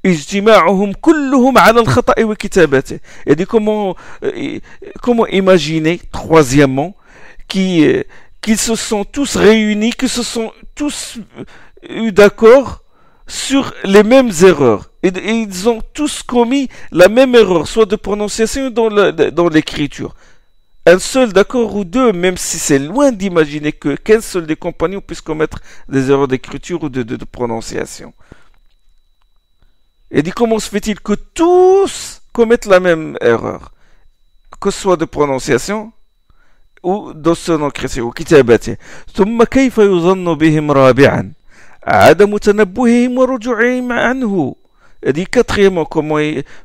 اجتماعهم كلهم على وكتابته comment euh, comment imaginer troisièmement qui euh, qu'ils se sont tous réunis qu'ils se sont tous eu d'accord sur les mêmes erreurs et, ils ont tous commis la même erreur, soit de prononciation ou dans, l'écriture. Un seul d'accord ou deux, même si c'est loin d'imaginer que qu'un seul des compagnons puisse commettre des erreurs d'écriture ou de, prononciation. Et dit comment se fait-il que tous commettent la même erreur, que ce soit de prononciation ou de ce nom chrétien ou ثم كيف يظن بهم رابعا تنبههم عنه elle dit quatrièmement, comment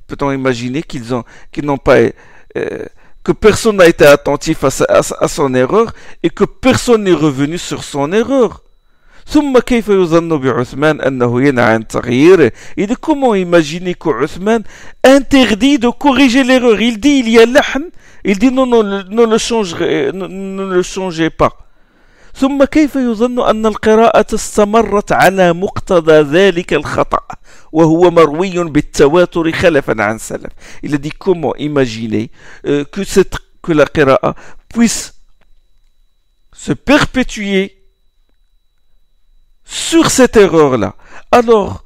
peut-on imaginer qu'ils ont, qu'ils n'ont pas, euh, que personne n'a été attentif à, sa, à, à, son erreur et que personne n'est revenu sur son erreur. Il dit comment imaginer que Uthman interdit de corriger l'erreur. Il dit il y a l'ahn. Il dit non, non, ne le changer ne, ne le changez pas. ثم كيف يظن أن القراءة استمرت على مقتضى ذلك الخطأ il a dit comment imaginer euh, que, que la qira'a puisse se perpétuer sur cette erreur-là, alors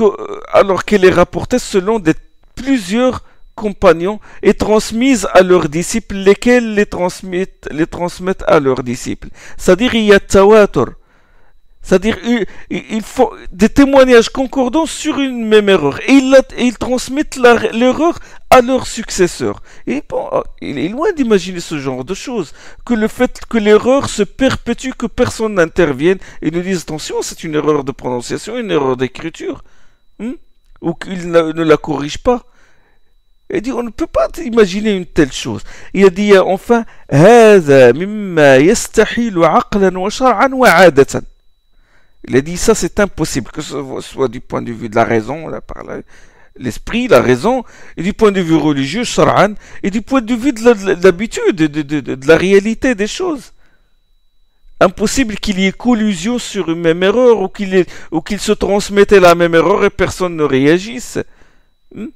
euh, qu'elle alors est rapportée selon des, plusieurs compagnons et transmise à leurs disciples, lesquels les transmettent, les transmettent à leurs disciples. C'est-à-dire, il y a tawatur c'est-à-dire, ils, il font des témoignages concordants sur une même erreur. Et ils, transmettent l'erreur à leur successeur. Et bon, oh, il est loin d'imaginer ce genre de choses. Que le fait que l'erreur se perpétue, que personne n'intervienne et ne dise attention, c'est une erreur de prononciation, une erreur d'écriture. Hein, ou qu'ils ne la corrigent pas. Il dit, on ne peut pas imaginer une telle chose. Il a dit, euh, enfin, هذا مما يستحيل عقلا il a dit ça c'est impossible, que ce soit du point de vue de la raison, par l'esprit, la raison, et du point de vue religieux, et du point de vue de l'habitude, de, la réalité des choses. Impossible qu'il y ait collusion sur une même erreur ou qu'il se transmettait la même erreur et personne ne réagisse. Hmm?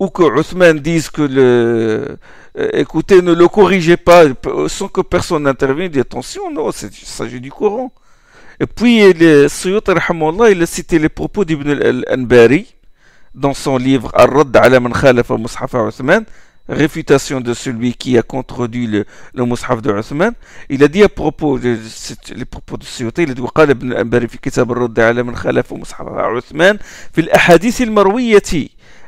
ou que Othman dise que le euh, écoutez, ne le corrigez pas sans que personne n'intervienne, dit attention, non, il s'agit du Coran. Et puis, Suyut, il a cité les propos d'Ibn al-Anbari dans son livre Ar-Radd ala man khalafa Mushafa Uthman, réfutation de celui qui a contredit le, le Mushaf de Uthman. Il a dit à propos, de, les propos de Suyut, il a dit وقال ابن Anbari في كتاب الرد على من خالف مصحف عثمان في الأحاديث المروية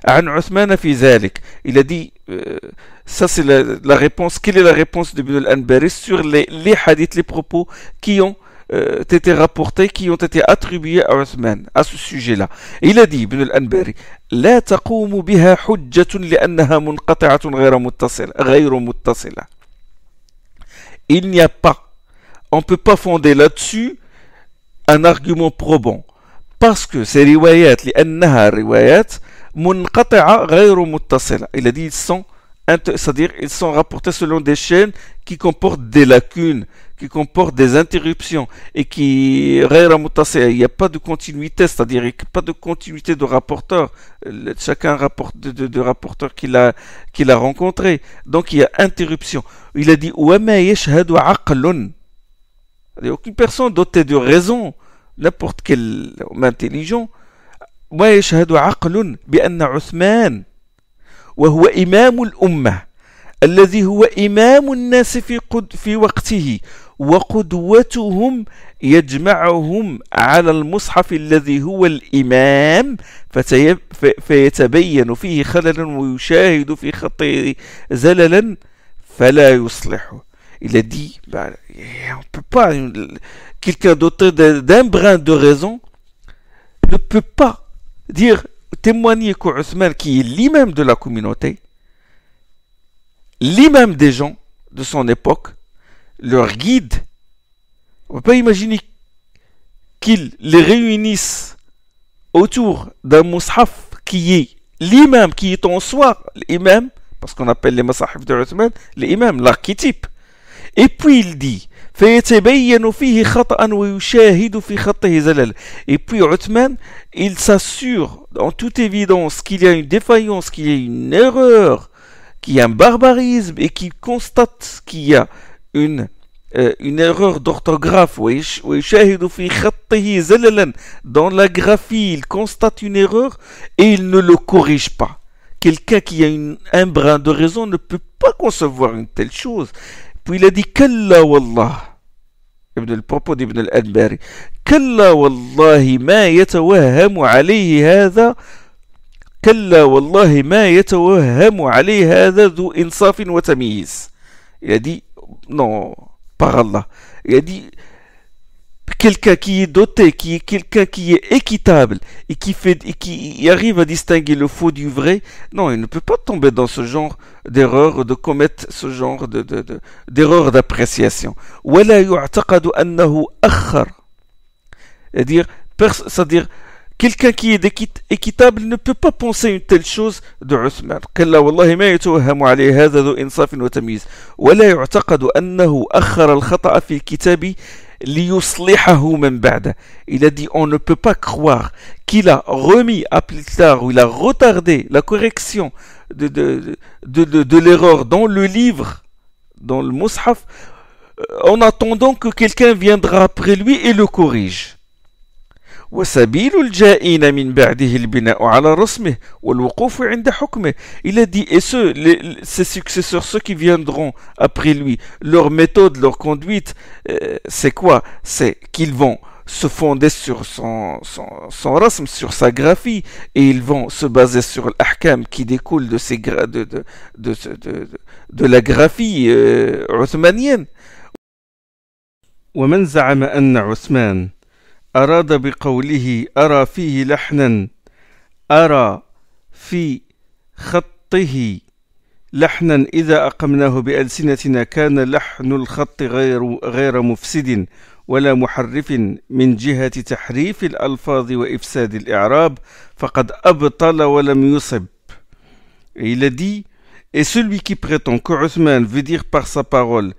عن عثمان في ذلك. Il a dit, euh, ça c'est la, réponse, quelle est la réponse Ibn al-Anbari sur les, les hadiths, les propos qui ont euh, été rapportées, qui ont été attribués à Uthman, à ce sujet-là. Il a dit, Ibn al-Anbari, La تقوم بها حجة لأنها منقطعة غير متصلة غير Il n'y a pas, on ne peut pas fonder là-dessus un argument probant. Parce que ces riwayat, لأنها riwayat, منقطعة غير muttasila » Il a dit, ils sont c'est-à-dire ils sont rapportés selon des chaînes qui comportent des lacunes, qui comporte des interruptions et qui il n'y a pas de continuité, c'est-à-dire il pas de continuité de rapporteur, chacun rapporte de, de, rapporteur qu'il a qu'il a rencontré. Donc il y a interruption. Il a dit aucune personne dotée de raison, n'importe quel homme intelligent, ويشهد عقل بأن عثمان وهو إمام الأمة الذي هو إمام الناس في قد في وقته وقدوتهم يجمعهم على المصحف الذي هو الإمام فيتبين فيه خللا ويشاهد في خطه زللا فلا يصلحه il a dit, bah, on peut pas, quelqu'un doté d'un brin de raison ne peut pas dire, témoigner qu'Othman, qui est l'imam de la communauté, l'imam des gens de son époque, leur guide, on ne peut pas imaginer qu'ils les réunissent autour d'un mushaf qui est l'imam, qui est en soi l'imam, parce qu'on appelle les mushafs de Uthman, l'imam, l'archétype. Et puis il dit, et puis Uthman, il s'assure en toute évidence qu'il y a une défaillance, qu'il y a une erreur, qu'il y a un barbarisme et qu'il constate qu'il y a une, euh, une erreur d'orthographe, dans la graphie, il constate une erreur et il ne le corrige pas. Quelqu'un qui a une, un brin de raison ne peut pas concevoir une telle chose. Puis il a dit Kalla wallah. Ibn al-Propos d'Ibn al-Adbari. Kalla wallahi ma yatawahhamu alayhi hadha. كلا والله ما يتوهم عليه هذا ذو إنصاف وتمييز. Il a dit non, par Allah. Il a dit quelqu'un qui est doté, qui est quelqu'un qui est équitable et qui fait qui arrive à distinguer le faux du vrai, non, il ne peut pas tomber dans ce genre d'erreur, de commettre ce genre de, d'erreur d'appréciation. C'est-à-dire, Quelqu'un qui est équitable ne peut pas penser une telle chose de Uthman. Il a dit on ne peut pas croire qu'il a remis à plus tard ou il a retardé la correction de, de, l'erreur dans le livre, dans le mushaf, euh, en attendant que quelqu'un viendra après lui et le corrige il a dit et ceux ses successeurs ceux qui viendront après lui leur méthode leur conduite euh, c'est quoi c'est qu'ils vont se fonder sur son, son, son rasme, sur sa graphie, et ils vont se baser sur l'ahkam qui découle de, ces gra de, de, de, de, la graphie euh, أراد بقوله أرى فيه لحنا أرى في خطه لحنا إذا أقمناه بألسنتنا كان لحن الخط غير غير مفسد ولا محرف من جهة تحريف الألفاظ وإفساد الإعراب فقد أبطل ولم يصب. إلى دي Et celui qui prétend que Othman veut dire par sa parole,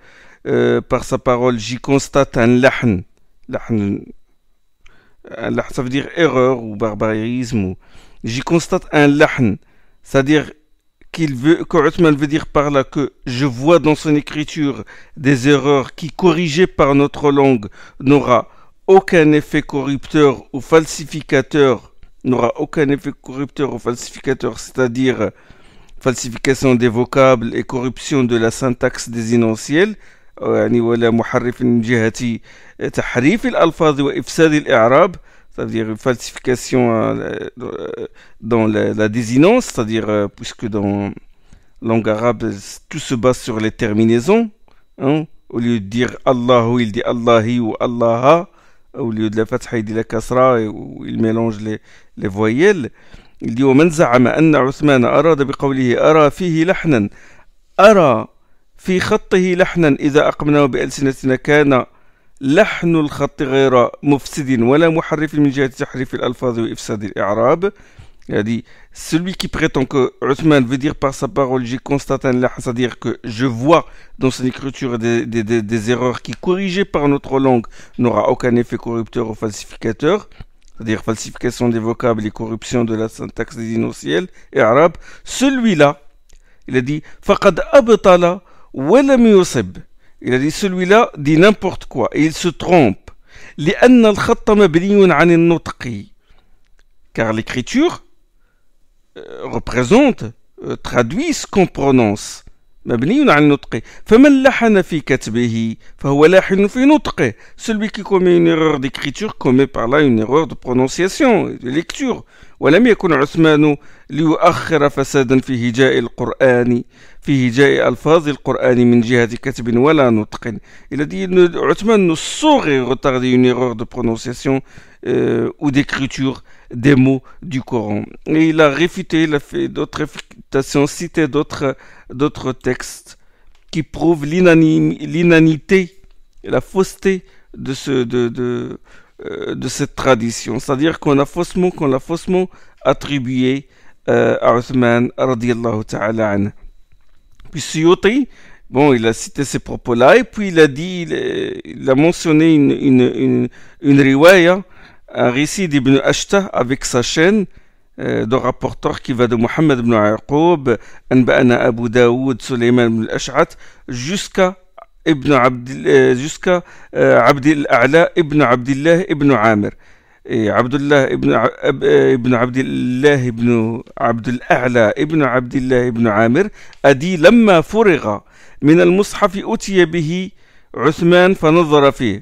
euh, par sa parole, j'y constate un lahn, lahn ça veut dire erreur ou barbarisme. J'y constate un lahn, c'est-à-dire qu'il veut, veut dire par là que je vois dans son écriture des erreurs qui, corrigées par notre langue, n'aura aucun effet corrupteur ou falsificateur, n'aura aucun effet corrupteur ou falsificateur, c'est-à-dire falsification des vocables et corruption de la syntaxe des énonciels, يعني ولا محرف من جهة تحريف الألفاظ وإفساد الإعراب c'est-à-dire falsification dans la, la désinence, c'est-à-dire puisque dans langue arabe tout se base sur les terminaisons, hein, au lieu de dire Allahu il dit Allahi ou Allaha, au lieu de la fatha il dit la kasra, où il mélange les, les voyelles, il dit ومن زعم أن عثمان أراد بقوله أرى فيه لحنا أرى Il a dit, celui qui prétend que Uthman veut dire par sa parole j'ai constaté un c'est-à-dire que je vois dans son écriture des, erreurs qui corrigées par notre langue n'aura aucun effet corrupteur ou falsificateur c'est-à-dire falsification des vocables et corruption de la syntaxe des inociels et arabes celui-là il a dit il a dit celui-là dit n'importe quoi et il se trompe car l'écriture euh, représente euh, traduit ce qu'on prononce مبني على النطق فمن لحن في كتبه فهو لاحن في نطقه celui qui commet une erreur d'écriture commet par là une erreur de prononciation de lecture ولم يكن عثمان ليؤخر فسادا في هجاء القرآن في هجاء ألفاظ القرآن من جهة كتب ولا نطق إلى دين عثمان نصوغي غتغذي une erreur de prononciation euh, ou d'écriture des mots du Coran. Et il a réfuté, il a fait d'autres réfutations, cité d'autres, d'autres textes qui prouvent l'inanité, la fausseté de, ce, de, de, euh, de cette tradition. C'est-à-dire qu'on a faussement, qu'on faussement attribué euh, à Uthman ta'ala Puis Suyuti, Bon, il a cité ces propos-là et puis il a dit, il, a mentionné une, une, une, une riwaya un récit d'Ibn Ashta avec sa chaîne euh, de rapporteur qui va de Mohammed ibn Yaqub, Anba'ana Abu Daoud, Suleiman ibn al-Ash'at, jusqu'à Ibn Abdillah, jusqu'à Abdil A'la ibn Abdillah ibn Amir. Et Abdullah ibn, Ab, ibn Abdillah ibn Abdul A'la ibn Abdillah ibn Amir a dit لما فرغ من المصحف أتي به Uthman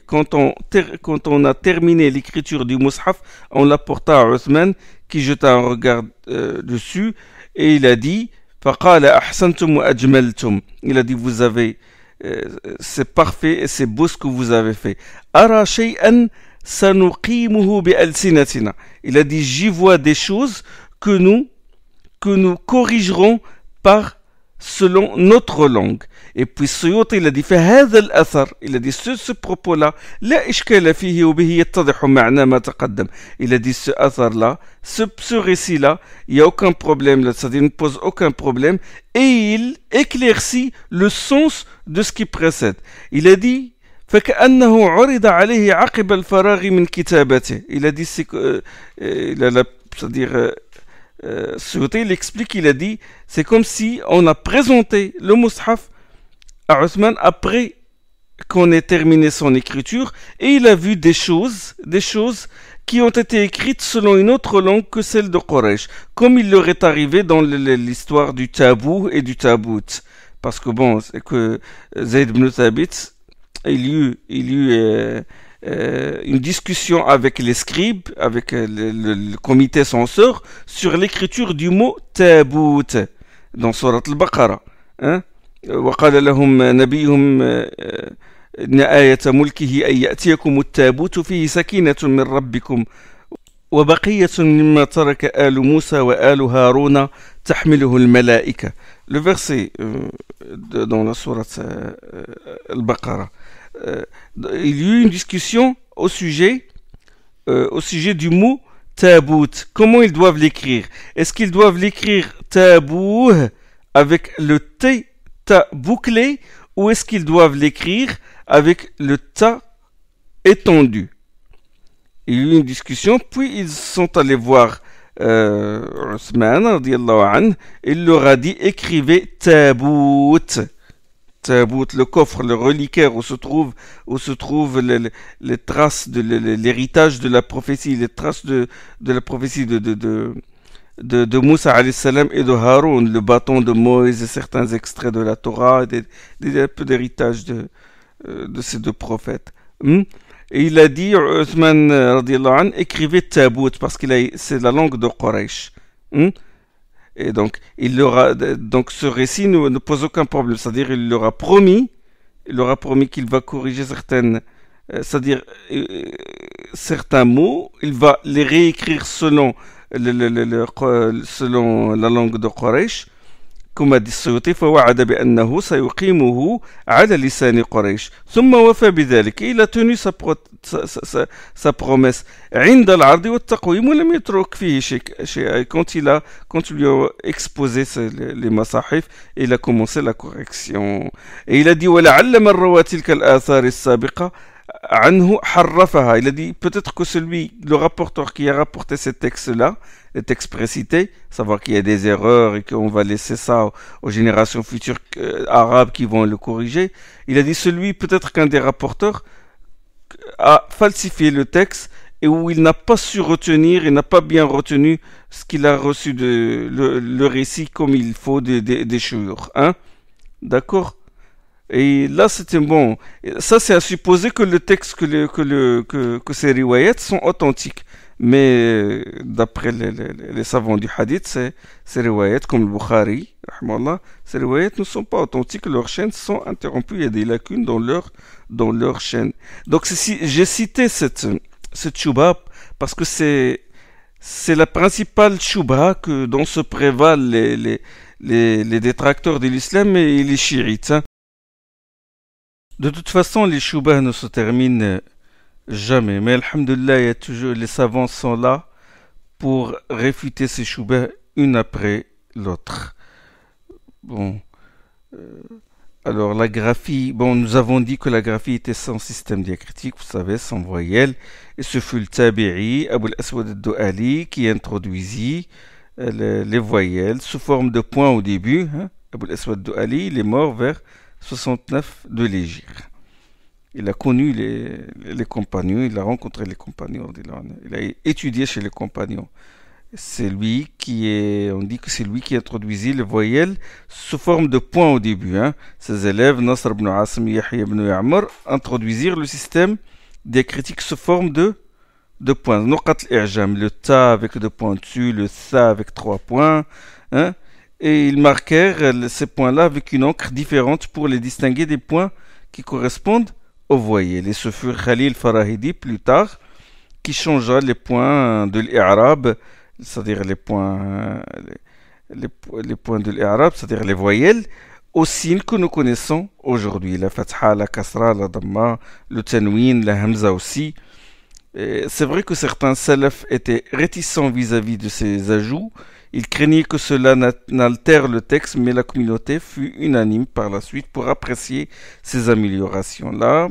quand on, quand on a terminé l'écriture du Mus'haf, on l'apporta à Uthman, qui jeta un regard euh, dessus, et il a dit, il a dit, vous avez, euh, c'est parfait et c'est beau ce que vous avez fait. Il a dit, j'y vois des choses que nous, que nous corrigerons par, selon notre langue. Et puis il a dit, fait هذا الأثر il a الذي سو سو بروبو لا لا إشكال فيه وبه يتضح معنى ما تقدم الذي سو أثر ce récit-là, il لا a aucun problème là c'est-à-dire ne pose aucun problème et il éclaircit le sens de ce qui précède il a dit فكأنه عرض عليه عقب الفراغ من كتابته il a dit c'est c'est-à-dire Suyuti explique, il a dit, c'est comme si on a présenté le mushaf à après qu'on ait terminé son écriture et il a vu des choses, des choses qui ont été écrites selon une autre langue que celle de Quraysh, comme il leur est arrivé dans l'histoire du tabou et du tabout. Parce que bon, c'est que Zayd ibn Thabit, il y eut, il euh, euh, une discussion avec les scribes, avec euh, le, comité censeur, sur l'écriture du mot tabout dans Surat al-Baqarah. Hein? وقال لهم نبيهم إن آية ملكه أن يأتيكم التابوت فيه سكينة من ربكم وبقية مما ترك آل موسى وآل هارون تحمله الملائكة Le verset dans la sourate Al-Baqarah. Il y a eu une discussion au sujet, au sujet du mot tabout. Comment ils doivent l'écrire Est-ce qu'ils doivent l'écrire tabouh avec le T bouclé ou est-ce qu'ils doivent l'écrire avec le ta étendu Il y a eu une discussion, puis ils sont allés voir euh, il leur a dit écrivez tabout. Tabout, le coffre, le reliquaire où se trouve où se trouvent les, traces de l'héritage de la prophétie, les traces de, la prophétie de, de de, de Moussa et de Haroun, le bâton de Moïse et certains extraits de la Torah, des, un peu d'héritage de, euh, de ces deux prophètes. Hmm? Et il a dit, Uthman euh, an, écrivez Tabout parce que c'est la langue de Quraysh. Hmm? Et donc, il aura donc ce récit ne, pose aucun problème, c'est-à-dire il leur a promis, il leur a promis qu'il va corriger certaines, euh, c'est-à-dire certains mots, il va les réécrire selon سلون لا لونغ دو قريش كما دي السيوطي فوعد بأنه سيقيمه على لسان قريش ثم وفى بذلك إلى توني سبروميس عند العرض والتقويم ولم يترك فيه شيء كونت إلى ليو اكسبوزي لمصاحف إلى كومونسي لا كوريكسيون إلى دي ولعل من روى تلك الآثار السابقة Il a dit peut-être que celui, le rapporteur qui a rapporté ces textes-là, les textes précités, savoir qu'il y a des erreurs et qu'on va laisser ça aux, générations futures euh, arabes qui vont le corriger. Il a dit celui, peut-être qu'un des rapporteurs a falsifié le texte et où il n'a pas su retenir, il n'a pas bien retenu ce qu'il a reçu de le, récit comme il faut des, des, hein D'accord et là, c'était bon. Ça, c'est à supposer que le texte, que, le, que, le, que, que ces riwayats sont authentiques. Mais d'après les, les, les, savants du hadith, ces, ces comme le Bukhari, ces riwayats ne sont pas authentiques, leurs chaînes sont interrompues, il y a des lacunes dans leur, dans leur chaîne. Donc j'ai cité cette, cette chouba parce que c'est, c'est la principale chouba que, dont se prévalent les, les, les, détracteurs de l'islam et les chiites. Hein. De toute façon, les choubas ne se terminent jamais. Mais Alhamdulillah, toujours, les savants sont là pour réfuter ces choubas une après l'autre. Bon. Euh, alors, la graphie, bon, nous avons dit que la graphie était sans système diacritique, vous savez, sans voyelle. Et ce fut le Tabi'i, Abu aswad al-Du'ali, qui introduisit euh, les, voyelles sous forme de points au début. Hein. Abu al-Aswad al-Du'ali, il est mort vers 69 de l'Égypte. Il a connu les, compagnons, il a rencontré les compagnons, il a étudié chez les compagnons. C'est lui qui est, on dit que c'est lui qui introduisit les voyelles sous forme de points au début. Hein. Ses élèves, Nasr ibn Asim Yahya ibn introduisirent le système des critiques sous forme de, de points. Le ta avec deux points dessus, le sa avec trois points. Hein et ils marquèrent ces points-là avec une encre différente pour les distinguer des points qui correspondent aux voyelles. Et ce fut Khalil Farahidi plus tard qui changea les points de l'arabe, c'est-à-dire les points, les, points de l'arabe, c'est-à-dire les voyelles, aux signes que nous connaissons aujourd'hui. La fatha, la kasra, la damma, le tanwin, la hamza aussi. C'est vrai que certains salafs étaient réticents vis à -vis de ces ajouts, il craignait que cela n'altère le texte, mais la communauté fut unanime par la suite pour apprécier ces améliorations-là,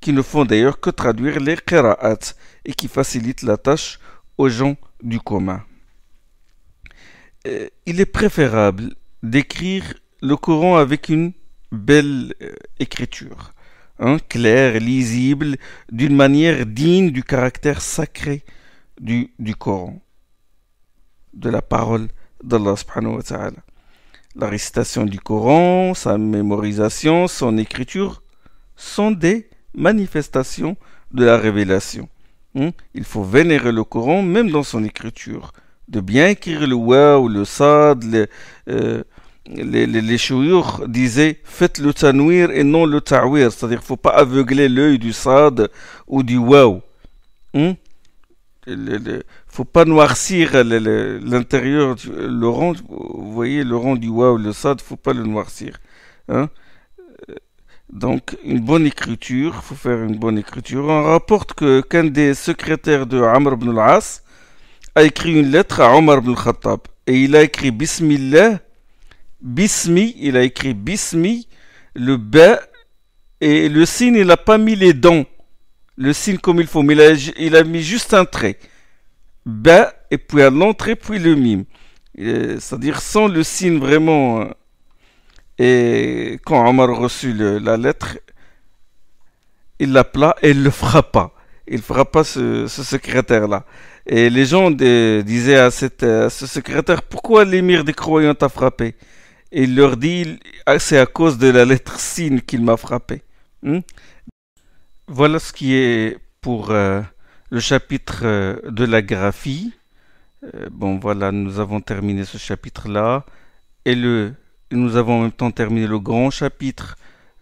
qui ne font d'ailleurs que traduire les qira'at et qui facilitent la tâche aux gens du commun. Euh, il est préférable d'écrire le Coran avec une belle euh, écriture, hein, claire, lisible, d'une manière digne du caractère sacré du Coran de la parole d'Allah subhanahu wa La récitation du Coran, sa mémorisation, son écriture sont des manifestations de la révélation. Hmm? Il faut vénérer le Coran même dans son écriture. De bien écrire le wa ou le sad, les, euh, les, les, disaient faites le tanwir et non le ta'wir, c'est-à-dire ne faut pas aveugler l'œil du sad ou du waou. Hmm? faut pas noircir l'intérieur, le rond, vous voyez, le rond du waouh, le sad, faut pas le noircir. Hein. donc, une bonne écriture, faut faire une bonne écriture. On rapporte que qu'un des secrétaires de Amr ibn al-As a écrit une lettre à Omar ibn al-Khattab. Et il a écrit Bismillah, Bismi, il a écrit Bismi, le ba, et le signe, il n'a pas mis les dents, le signe comme il faut, mais il a mis juste un trait et puis à l'entrée puis le mime. C'est-à-dire sans le signe vraiment. Euh, et quand Omar reçut la lettre, il l'appela et il le frappa. Il frappa ce, ce secrétaire-là. Et les gens disaient à, ce secrétaire, pourquoi l'émir des croyants t'a frappé Et il leur dit, ah, c'est à cause de la lettre signe qu'il m'a frappé. Hmm voilà ce qui est pour... Euh, le chapitre euh, de la graphie. Euh, bon voilà, nous avons terminé ce chapitre-là. Et le, nous avons en même temps terminé le grand chapitre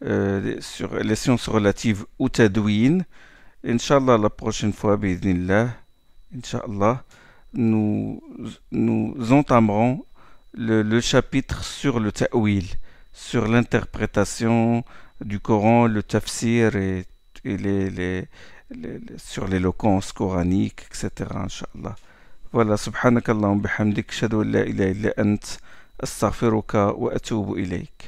euh, sur les sciences relatives au Tadwin. Inch'Allah, la prochaine fois, Inch'Allah, nous, nous entamerons le, chapitre sur le ta'wil, sur l'interprétation du Coran, le tafsir et, les sur l'éloquence coranique, etc. Inch'Allah. Voilà, subhanak Allahum bihamdik, shadu la ilaha illa ant, astaghfiruka wa atubu ilayk.